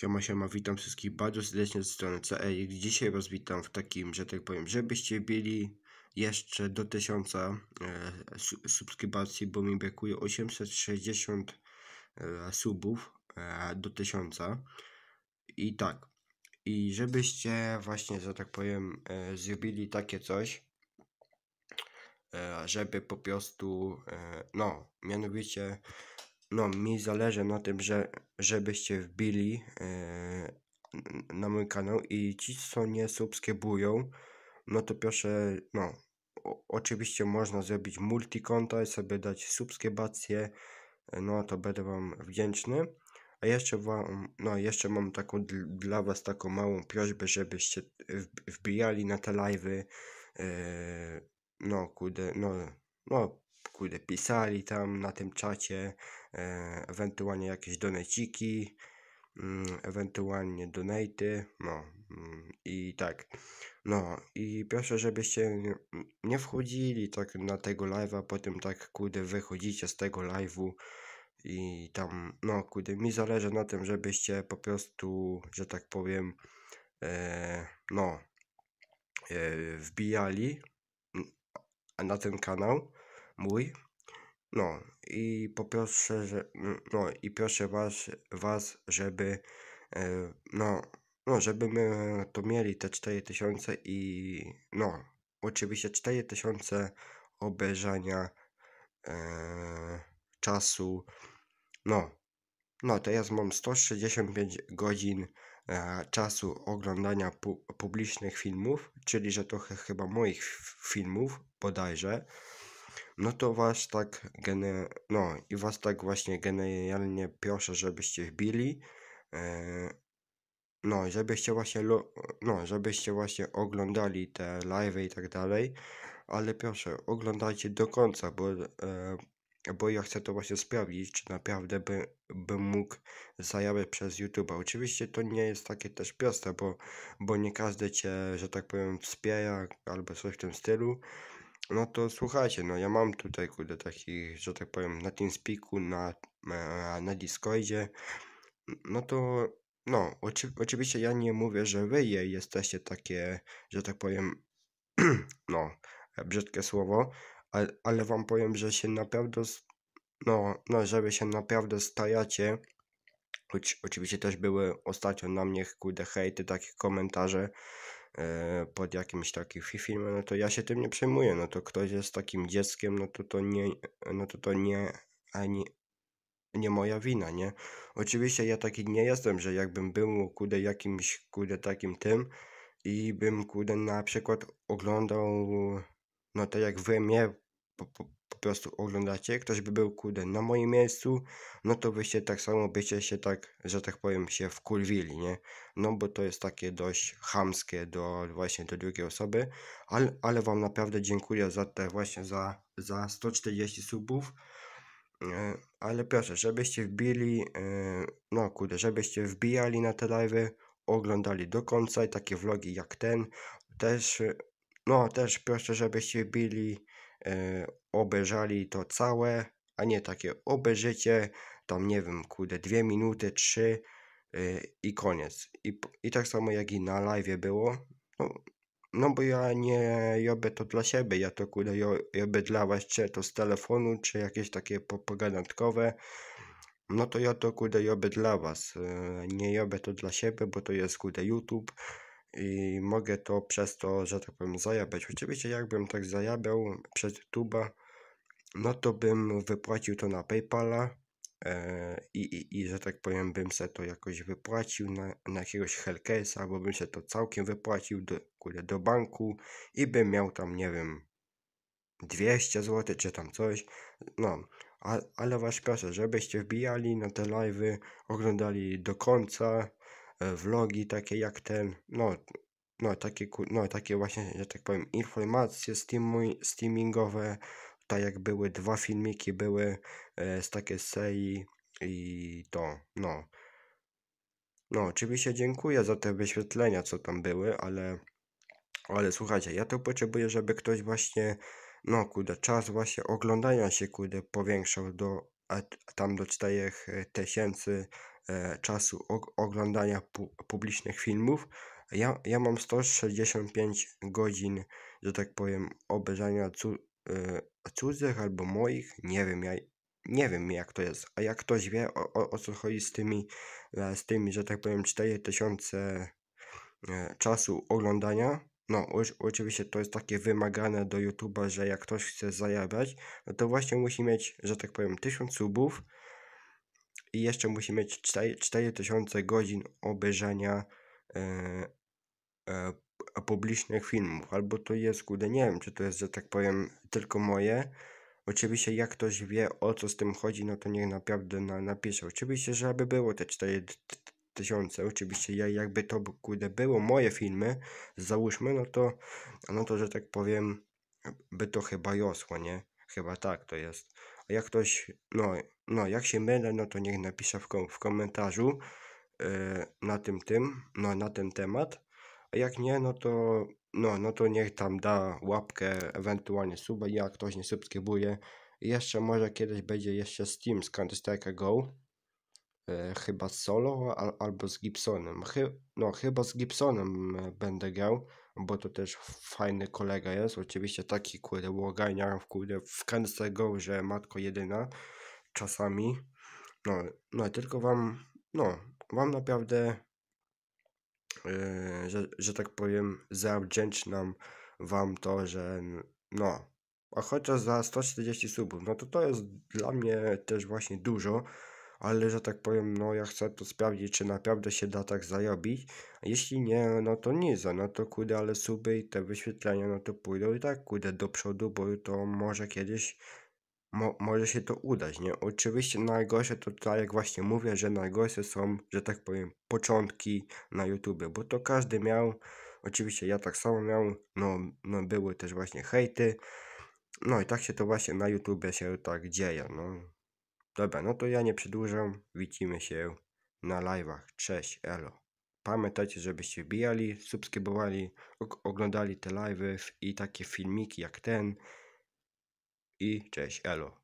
Siema, siema, witam wszystkich bardzo serdecznie z strony CEX. Dzisiaj was witam w takim, że tak powiem, żebyście byli jeszcze do 1000 e, subskrybacji, bo mi brakuje 860 e, subów e, do 1000. I tak, i żebyście właśnie, że tak powiem, e, zrobili takie coś, e, żeby po prostu, e, no, mianowicie no, mi zależy na tym, że, żebyście wbili yy, na mój kanał i ci, co nie subskrybują, no to proszę, no, o, oczywiście można zrobić multikonta i sobie dać subskrybację, e, no to będę Wam wdzięczny. A jeszcze wam, no jeszcze mam taką dla Was taką małą prośbę, żebyście wbijali na te live'y, yy, no kudę, no, no kurde, pisali tam na tym czacie, e, ewentualnie jakieś doneciki, mm, ewentualnie donaty, no mm, i tak. No i proszę, żebyście nie wchodzili tak na tego live'a, potem tak kurde wychodzicie z tego live'u i tam, no kurde, mi zależy na tym, żebyście po prostu, że tak powiem, e, no, e, wbijali mm, na ten kanał, mój. No i poproszę, że, mm, no i proszę was, was żeby, e, no, no, żebyśmy to mieli te 4000 i, no, oczywiście 4000 obejrzenia e, czasu, no, no, teraz mam 165 godzin e, czasu oglądania pu publicznych filmów, czyli że trochę chyba moich filmów bodajże. No to was tak gene... no i was tak właśnie genialnie proszę, żebyście wbili. E, no, żebyście właśnie lo... no, żebyście właśnie oglądali te live y i tak dalej. Ale proszę, oglądajcie do końca, bo, e, bo ja chcę to właśnie sprawdzić, czy naprawdę by, bym mógł zarabiać przez YouTube. Oczywiście to nie jest takie też proste, bo, bo nie każdy cię, że tak powiem, wspiera albo coś w tym stylu. No to słuchajcie, no ja mam tutaj kurde takich, że tak powiem, na TeamSpeaku, na, e, na Discordzie. No to, no, oczy, oczywiście ja nie mówię, że wy jesteście takie, że tak powiem, no, brzydkie słowo, ale, ale wam powiem, że się naprawdę, no, no, żeby się naprawdę stajacie, choć oczywiście też były ostatnio na mnie, kurde, hejty, takie komentarze, E, pod jakimś takim filmem, no to ja się tym nie przejmuję, no to ktoś jest takim dzieckiem, no to to nie, no to to nie, ani nie moja wina, nie? Oczywiście ja taki nie jestem, że jakbym był kudę jakimś kudę takim tym i bym kudę na przykład oglądał, no to tak jak wy mnie po prostu oglądacie, ktoś by był kurde na moim miejscu, no to byście tak samo, byście się tak, że tak powiem, się wkurwili, nie? No bo to jest takie dość chamskie do właśnie do drugiej osoby, ale, ale wam naprawdę dziękuję za te właśnie za, za 140 subów, e, ale proszę, żebyście wbili, e, no kurde, żebyście wbijali na te live, oglądali do końca i takie vlogi jak ten, też, no też proszę, żebyście wbili E, obejrzeli to całe, a nie takie obejrzycie, tam nie wiem, kurde, dwie minuty, trzy e, i koniec. I, I tak samo jak i na live było, no, no bo ja nie robię to dla siebie, ja to kurde robię dla was, czy to z telefonu, czy jakieś takie pogadankowe, no to ja to kurde robię dla was, e, nie robię to dla siebie, bo to jest kurde YouTube, i mogę to przez to, że tak powiem, zajabiać. Oczywiście jakbym tak zajabiał przez YouTube'a, no to bym wypłacił to na PayPala e, i, i, i, że tak powiem, bym se to jakoś wypłacił na, na jakiegoś Hellcase'a, albo bym się to całkiem wypłacił do, kurde, do banku i bym miał tam, nie wiem, 200 zł czy tam coś. No, a, ale was proszę, żebyście wbijali na te live'y, oglądali do końca, E, vlogi takie jak ten, no, no, takie, no, takie właśnie, że tak powiem, informacje streamingowe, tak jak były dwa filmiki, były e, z takiej serii i to, no. No, oczywiście dziękuję za te wyświetlenia, co tam były, ale, ale słuchajcie, ja to potrzebuję, żeby ktoś właśnie, no kurde, czas właśnie oglądania się, kurde, powiększał do, a, tam do 4000 E, czasu oglądania publicznych filmów. Ja, ja mam 165 godzin, że tak powiem, obejrzenia cu, e, cudzych albo moich. Nie wiem, ja nie wiem jak to jest. A jak ktoś wie o, o, o co chodzi z tymi, e, z tymi, że tak powiem, 4000 czasu oglądania, no, oczywiście to jest takie wymagane do YouTube'a, że jak ktoś chce zarabiać, no to właśnie musi mieć, że tak powiem, 1000 subów, i jeszcze musi mieć 4000 godzin obejrzenia e, e, publicznych filmów. Albo to jest, kurde, nie wiem, czy to jest, że tak powiem, tylko moje. Oczywiście jak ktoś wie, o co z tym chodzi, no to niech naprawdę na, napisze. Oczywiście, żeby było te 4000, oczywiście ja, jakby to, kurde, było moje filmy, załóżmy, no to, no to, że tak powiem, by to chyba josło, nie? Chyba tak to jest. A jak ktoś, no no, jak się mylę, no to niech napisze w, kom w komentarzu yy, na tym tym, no na ten temat. A jak nie, no to no, no to niech tam da łapkę, ewentualnie suba, jak ktoś nie subskrybuje. Jeszcze może kiedyś będzie jeszcze Steam z Counter-Strike Go. Yy, chyba z solo al, albo z Gibsonem. Chy, no, chyba z Gibsonem e, będę grał, bo to też fajny kolega jest. Oczywiście taki, kurde, łoganiam, kurde, w Counter-Strike Go, że matko jedyna czasami. No, no tylko wam, no, wam naprawdę, yy, że, że tak powiem, zawdzięczam wam to, że no, a chociaż za 140 subów, no to to jest dla mnie też właśnie dużo, ale że tak powiem, no ja chcę to sprawdzić, czy naprawdę się da tak zarobić. Jeśli nie, no to nie za, no to kudę, ale suby i te wyświetlenia, no to pójdą i tak kudę do przodu, bo to może kiedyś mo może się to udać, nie? Oczywiście najgorsze to tak jak właśnie mówię, że najgorsze są, że tak powiem, początki na YouTube, bo to każdy miał, oczywiście ja tak samo miał, no, no były też właśnie hejty, no i tak się to właśnie na YouTube się tak dzieje, no. Dobra, no to ja nie przedłużam, widzimy się na live'ach, cześć, elo. Pamiętajcie, żebyście wbijali, subskrybowali, oglądali te live'y i takie filmiki jak ten, i cześć, elo.